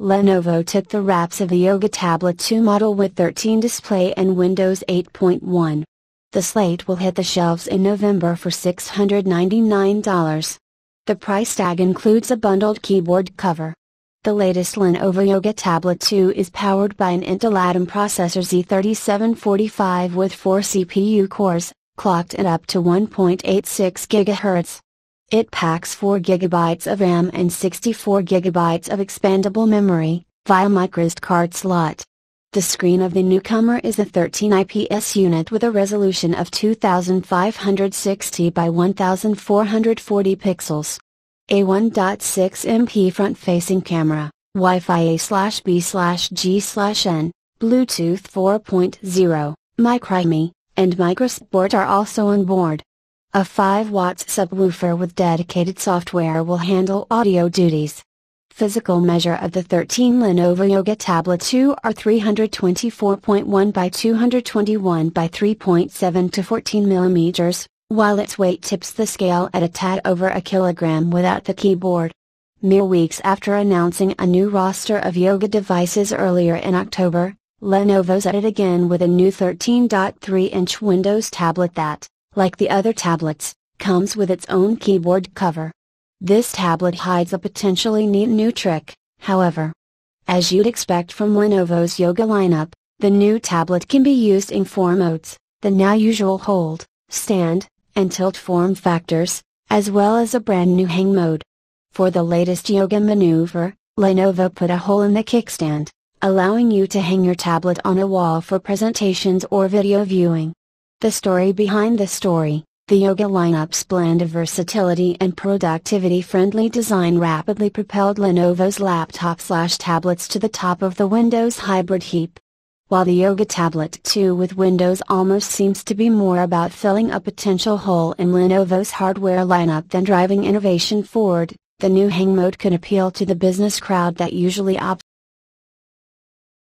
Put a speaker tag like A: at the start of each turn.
A: Lenovo took the wraps of the Yoga Tablet 2 model with 13 display and Windows 8.1. The slate will hit the shelves in November for $699. The price tag includes a bundled keyboard cover. The latest Lenovo Yoga Tablet 2 is powered by an Intel Atom processor Z3745 with 4 CPU cores, clocked at up to 1.86 GHz. It packs 4GB of RAM and 64GB of expandable memory, via microSD card slot. The screen of the newcomer is a 13 IPS unit with a resolution of 2560 by 1440 pixels. A 1.6 MP front-facing camera, Wi-Fi A/B/G/N, Bluetooth 4.0, MicroMe, and MicroSport are also on board. A 5 watts subwoofer with dedicated software will handle audio duties. Physical measure of the 13 Lenovo Yoga Tablet 2 are 324.1 by 221 by 3.7 to 14 mm, while its weight tips the scale at a tad over a kilogram without the keyboard. Mere weeks after announcing a new roster of yoga devices earlier in October, Lenovo's at it again with a new 13.3 inch Windows tablet that, like the other tablets, comes with its own keyboard cover. This tablet hides a potentially neat new trick, however. As you'd expect from Lenovo's Yoga lineup, the new tablet can be used in four modes, the now usual hold, stand, and tilt form factors, as well as a brand new hang mode. For the latest yoga maneuver, Lenovo put a hole in the kickstand, allowing you to hang your tablet on a wall for presentations or video viewing. The story behind the story, the yoga lineup's blend of versatility and productivity-friendly design rapidly propelled Lenovo's laptop-slash-tablets to the top of the Windows hybrid heap. While the Yoga Tablet 2 with Windows almost seems to be more about filling a potential hole in Lenovo's hardware lineup than driving innovation forward, the new hang mode can appeal to the business crowd that usually opts